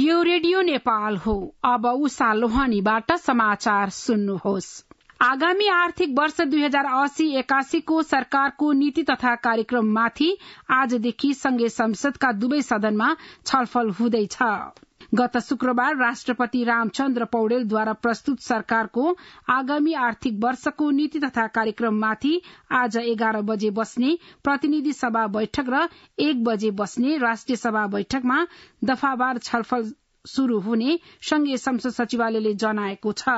यो रेडियो नेपाल हो अब उषा लोहनीबाट समाचार सुन्नुहोस् आगामी आर्थिक वर्ष दुई हजार अस्सी एकासीको सरकारको नीति तथा कार्यक्रममाथि आजदेखि संघीय संसदका दुवै सदनमा छलफल हुँदैछ गत शुक्रबार राष्ट्रपति रामचन्द्र पौडेलद्वारा प्रस्तुत सरकारको आगामी आर्थिक वर्षको नीति तथा कार्यक्रममाथि आज एघार बजे बस्ने प्रतिनिधि सभा बैठक र एक बजे बस्ने राष्ट्रिय सभा बैठकमा दफावार छलफल शुरू हुने संघीय संसद सचिवालयले जनाएको छ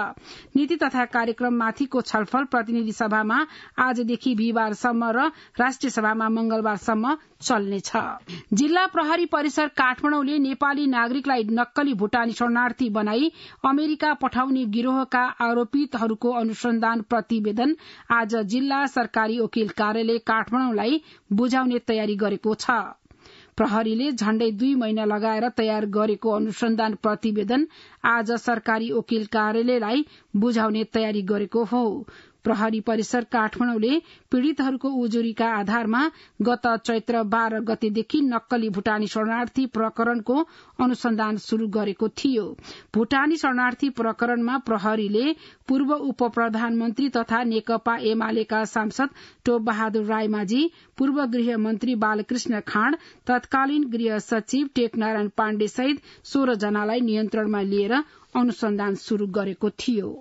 नीति तथा कार्यक्रममाथिको छलफल प्रतिनिधि सभामा आजदेखि बिहिबारसम्म र राष्ट्रिय सभामा मंगलबारसम्म चल्नेछ जिल्ला प्रहरी परिसर काठमाडौँले नेपाली नागरिकलाई नक्कली भूटानी शरणार्थी बनाई अमेरिका पठाउने गिरोहका आरोपितहरूको अनुसन्धान प्रतिवेदन आज जिल्ला सरकारी वकिल कार्यालय काठमाडौँलाई बुझाउने तयारी गरेको छ प्रहरीले झण्डै दुई महिना लगाएर तयार गरेको अनुसन्धान प्रतिवेदन आज सरकारी वकिल कार्यालयलाई बुझाउने तयारी गरेको हो प्रहरी परिसर काठमाडौँले पीड़ितहरूको उजुरीका आधारमा गत चैत्र बाह्र गतेदेखि नक्कली भूटानी शरणार्थी प्रकरणको अनुसन्धान शुरू गरेको थियो भूटानी शरणार्थी प्रकरणमा प्रहरीले पूर्व उप प्रधानमन्त्री तथा नेकपा एमालेका सांसद टोप बहादुर रायमाझी पूर्व गृहमन्त्री बालकृष्ण खाँड तत्कालीन गृह सचिव टेकनारायण पाण्डे सहित सोह्र जनालाई नियन्त्रणमा लिएर अनुसन्धान शुरू गरेको थियो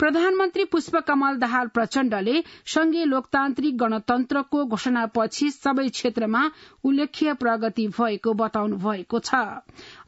प्रधानमन्त्री पुष्पकमल दाहाल प्रचण्डले संघीय लोकतान्त्रिक गणतन्त्रको घोषणापछि सबै क्षेत्रमा उल्लेख्य प्रगति भएको बताउनु भएको छ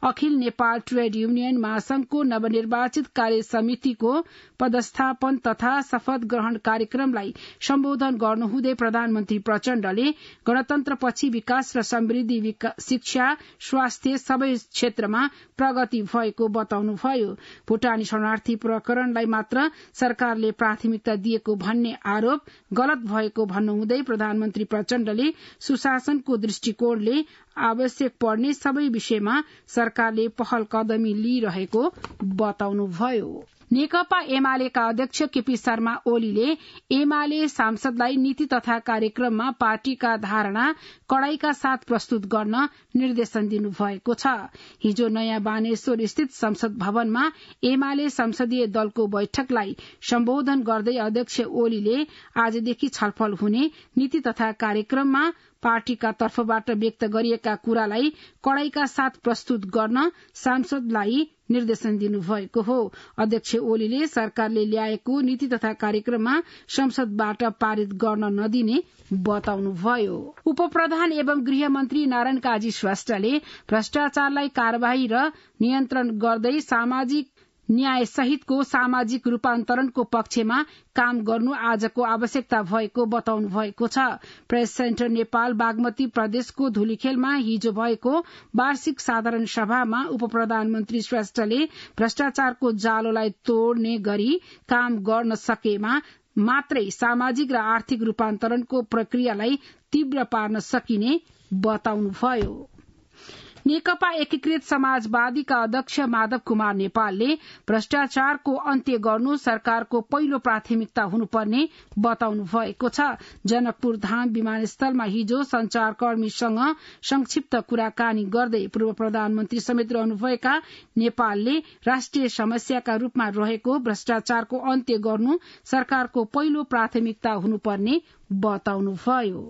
अखिल नेपाल ट्रेड युनियन महासंघको नवनिर्वाचित कार्य समितिको पदस्थापन तथा शपथ ग्रहण कार्यक्रमलाई सम्बोधन गर्नुहुँदै प्रधानमन्त्री प्रचण्डले गणतन्त्रपछि विकास र समृद्धि शिक्षा स्वास्थ्य सबै क्षेत्रमा प्रगति भएको बताउनुभयो भूटानी शरणार्थी प्रकरणलाई मात्र सरकारले प्राथमिकता दिएको भन्ने आरोप गलत भएको भन्नुहुँदै प्रधानमन्त्री प्रचण्डले सुशासनको दृष्टिकोणले आवश्यक पर्ने सबै विषयमा सरकारले पहल कदमी लिइरहेको बताउनुभयो नेकपा एमालेका अध्यक्ष केपी शर्मा ओलीले एमाले सांसदलाई नीति तथा कार्यक्रममा पार्टीका धारणा कड़ाईका साथ प्रस्तुत गर्न निर्देशन दिनुभएको छ हिजो नयाँ बानेश्वर स्थित संसद भवनमा एमाले संसदीय दलको बैठकलाई सम्बोधन गर्दै अध्यक्ष ओलीले आजदेखि छलफल हुने नीति तथा कार्यक्रममा पार्टीका तर्फबाट व्यक्त गरिएका कुरालाई कड़ाईका साथ प्रस्तुत गर्न सांसदलाई निर्देशन दिनुभएको हो अध्यक्ष ओलीले सरकारले ल्याएको नीति तथा कार्यक्रममा संसदबाट पारित गर्न नदिने बताउनुभयो उपप्रधान एवं गृह मन्त्री नारायण काजी श्रेष्ठले भ्रष्टाचारलाई कार्यवाही र नियन्त्रण गर्दै सामाजिक न्याय सहितको सामाजिक रूपान्तरणको पक्षमा काम गर्नु आजको आवश्यकता भएको बताउनु भएको छ प्रेस सेन्टर नेपाल बागमती प्रदेशको धुलीखेलमा हिजो भएको वार्षिक साधारण सभामा उप प्रधानमन्त्री श्रेष्ठले भ्रष्टाचारको जालोलाई तोड्ने गरी काम गर्न सकेमा मात्रै सामाजिक र आर्थिक रूपान्तरणको प्रक्रियालाई तीव्र पार्न सकिने बताउनुभयो नेकपा एकीकृत समाजवादीका अध्यक्ष माधव कुमार नेपालले भ्रष्टाचारको अन्त्य गर्नु सरकारको पहिलो प्राथमिकता हुनुपर्ने बताउनु भएको छ जनकपुर धाम विमानस्थलमा हिजो संचारकर्मीसँग संक्षिप्त कुराकानी गर्दै पूर्व प्रधानमन्त्री समेत रहनुभएका नेपालले राष्ट्रिय समस्याका रूपमा रहेको भ्रष्टाचारको अन्त्य गर्नु सरकारको पहिलो प्राथमिकता हुनुपर्ने बताउनुभयो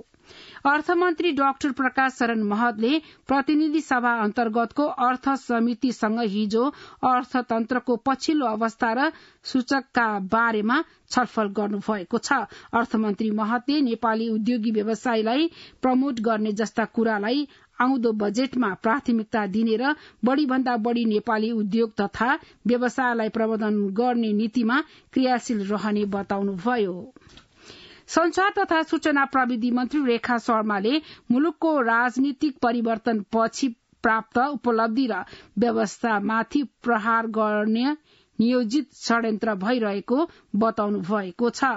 अर्थमन्त्री डाक्टर प्रकाश शरण महतले प्रतिनिधि सभा अन्तर्गतको अर्थ समितिसँग हिजो अर्थतन्त्रको पछिल्लो अवस्था र सूचकका बारेमा छलफल गर्नुभएको छ अर्थमन्त्री महतले नेपाली उद्योगी व्यवसायलाई प्रमोट गर्ने जस्ता कुरालाई आउँदो बजेटमा प्राथमिकता दिने र बढ़ी भन्दा बढ़ी नेपाली उद्योग तथा व्यवसायलाई प्रबन्धन गर्ने नीतिमा क्रियाशील रहने बताउनुभयो संचार तथा सूचना प्रविधि मन्त्री रेखा शर्माले मुलुकको राजनीतिक परिवर्तन पछि प्राप्त उपलब्धि र व्यवस्थामाथि प्रहार गर्ने नियोजित षड्यन्त्र भइरहेको बताउनु भएको छ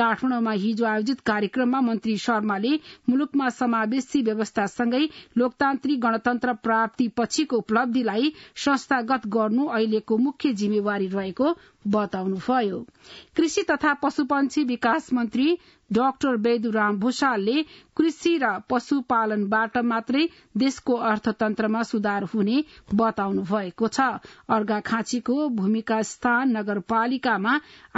काठमाडौँमा हिजो आयोजित कार्यक्रममा मन्त्री शर्माले मुलुकमा समावेशी व्यवस्थासँगै लोकतान्त्रिक गणतन्त्र प्राप्ति पछिको उपलब्धिलाई संस्थागत गर्नु अहिलेको मुख्य जिम्मेवारी रहेको बताउनुभयो कृषि तथा पशुपन्छी विकास मन्त्री डाक्टर बेदुराम भूषालले कृषि र पशुपालनबाट मात्रै देशको अर्थतन्त्रमा सुधार हुने बताउनु भएको छ अर्घाखाँचीको भूमिका स्थान नगरपालिकामा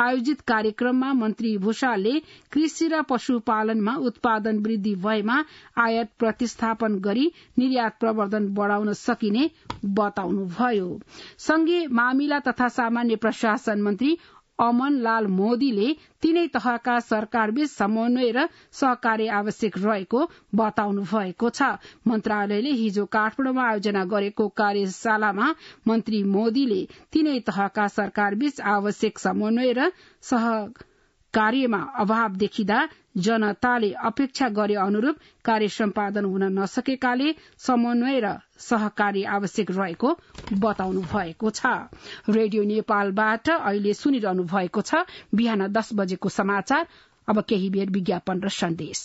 आयोजित कार्यक्रममा मन्त्री भूषालले कृषि र पशुपालनमा उत्पादन वृद्धि भएमा आयात प्रतिस्थापन गरी निर्यात प्रवर्धन बढ़ाउन सकिने बताउनुभयो संघीय मामिला तथा सामान्य प्रशासन प्रधानमन्त्री अमन लाल मोदीले तीनै तहका सरकारबीच समन्वय र सहकार्य आवश्यक रहेको बताउनु भएको छ मन्त्रालयले हिजो काठमाडौँमा आयोजना गरेको कार्यशालामा मन्त्री मोदीले तीनै तहका सरकारबीच आवश्यक समन्वय र सह कार्यमा अभाव देखिँदा जनताले अपेक्षा गरे अनुरूप कार्य सम्पादन हुन नसकेकाले समन्वय र सहकार्य आवश्यक रहेको बताउनु भएको छ रेडियो नेपालबाट अहिले सुनिरहनु भएको छ बिहान दस बजेको समाचार अब केही बेर विज्ञापन र सन्देश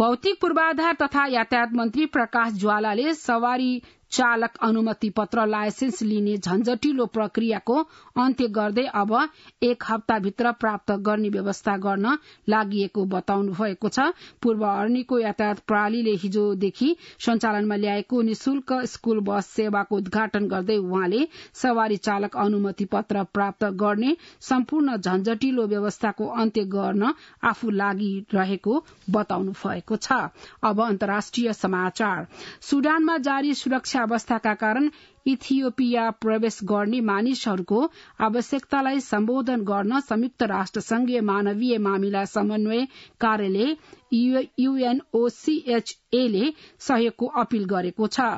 भौतिक पूर्वाधार तथा यातायात मन्त्री प्रकाश ज्वालाले सवारी चालक अनुमति पत्र लाइसेन्स लिने झन्झटिलो प्रक्रियाको अन्त्य गर्दै अब एक हप्ताभित्र प्राप्त गर्ने व्यवस्था गर्न लागि बताउनु भएको छ पूर्व अर्नीको यातायात प्रणालीले हिजोदेखि सञ्चालनमा ल्याएको निशुल्क स्कूल बस सेवाको उद्घाटन गर्दै उहाँले सवारी चालक अनुमति पत्र प्राप्त गर्ने सम्पूर्ण झन्झटिलो व्यवस्थाको अन्त्य गर्न आफू लागिरहेको बताउनु भएको छ अब अन्तर्राष्ट्रिय समाचार सुडानमा जारी सुरक्षा अवस्थाका कारण इथियोपिया प्रवेश गर्ने मानिसहरूको आवश्यकतालाई सम्बोधन गर्न संयुक्त राष्ट्र संघीय मानवीय मामिला समन्वय कार्यालय युएनओसीएचए ले सहयोगको अपील गरेको छ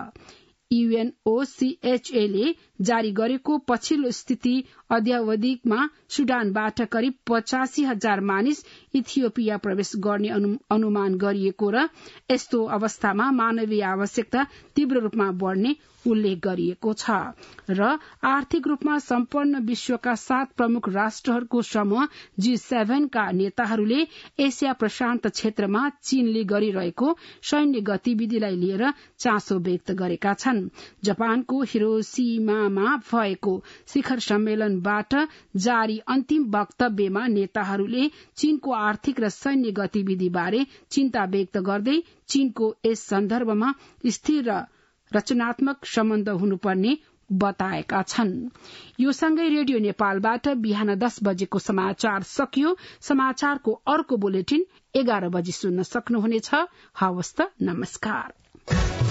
युएनओसीएचए जारी गरेको पछिल्लो स्थिति अध्यावधिकमा सुडानबाट करिब पचासी हजार मानिस इथियोपिया प्रवेश गर्ने अनुमान गरिएको र यस्तो अवस्थामा मानवीय आवश्यकता तीव्र रूपमा बढ़ने उल्लेख गरिएको छ र आर्थिक रूपमा सम्पन्न विश्वका सात प्रमुख राष्ट्रहरूको समूह जी सेभेनका नेताहरूले एसिया प्रशान्त क्षेत्रमा चीनले गरिरहेको सैन्य गतिविधिलाई लिएर चासो व्यक्त गरेका छन् जापानको हिरोसीमा पनामामा भएको शिखर सम्मेलनबाट जारी अन्तिम वक्तव्यमा नेताहरूले चीनको आर्थिक र सैन्य गतिविधि बारे चिन्ता व्यक्त गर्दै चीनको यस सन्दर्भमा स्थिर र रचनात्मक सम्बन्ध हुनुपर्ने बताएका छन् यो सँगै रेडियो नेपालबाट बिहान दस बजेको समाचार सकियो समाचारको अर्को बुलेटिन एघार बजी सुन्न सक्नुहुनेछ हवस्त नमस्कार